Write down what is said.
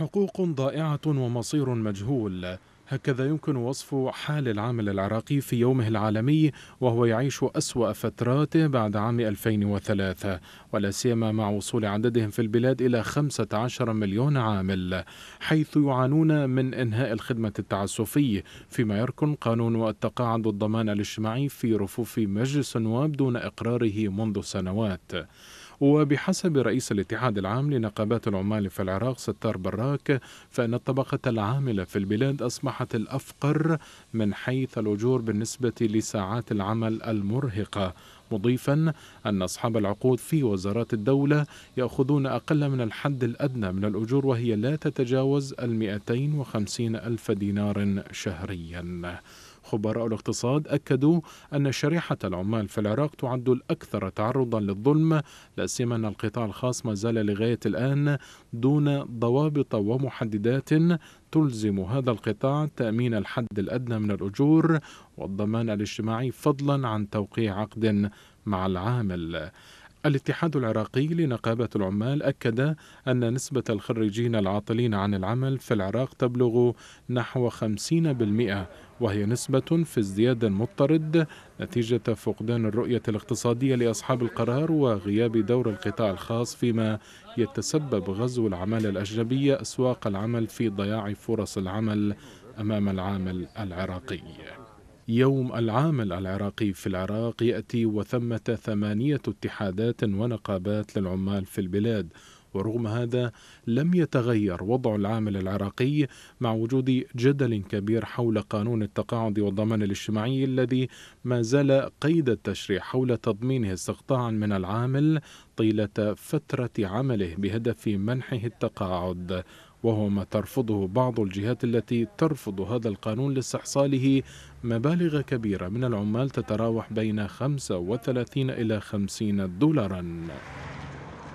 حقوق ضائعة ومصير مجهول هكذا يمكن وصف حال العامل العراقي في يومه العالمي وهو يعيش أسوأ فتراته بعد عام 2003 ولا سيما مع وصول عددهم في البلاد إلى 15 مليون عامل حيث يعانون من إنهاء الخدمة التعسفي فيما يركن قانون التقاعد والضمان الاجتماعي في رفوف مجلس النواب دون إقراره منذ سنوات وبحسب رئيس الاتحاد العام لنقابات العمال في العراق ستار براك فإن الطبقة العاملة في البلاد أصبحت الأفقر من حيث الأجور بالنسبة لساعات العمل المرهقة مضيفا أن أصحاب العقود في وزارات الدولة يأخذون أقل من الحد الأدنى من الأجور وهي لا تتجاوز ال 250 ألف دينار شهريا خبراء الاقتصاد أكدوا أن شريحة العمال في العراق تعد الأكثر تعرضا للظلم لا سيما أن القطاع الخاص ما زال لغاية الآن دون ضوابط ومحددات تلزم هذا القطاع تأمين الحد الأدنى من الأجور والضمان الاجتماعي فضلا عن توقيع عقد مع العامل الاتحاد العراقي لنقابة العمال أكد أن نسبة الخريجين العاطلين عن العمل في العراق تبلغ نحو 50% وهي نسبة في ازدياد مضطرد نتيجة فقدان الرؤية الاقتصادية لأصحاب القرار وغياب دور القطاع الخاص فيما يتسبب غزو العمالة الأجنبية أسواق العمل في ضياع فرص العمل أمام العامل العراقي يوم العامل العراقي في العراق يأتي وثمة ثمانية اتحادات ونقابات للعمال في البلاد ورغم هذا لم يتغير وضع العامل العراقي مع وجود جدل كبير حول قانون التقاعد والضمان الاجتماعي الذي ما زال قيد التشريع حول تضمينه استقطاعا من العامل طيلة فترة عمله بهدف منحه التقاعد وهو ما ترفضه بعض الجهات التي ترفض هذا القانون لاستحصاله مبالغ كبيرة من العمال تتراوح بين 35 إلى 50 دولاراً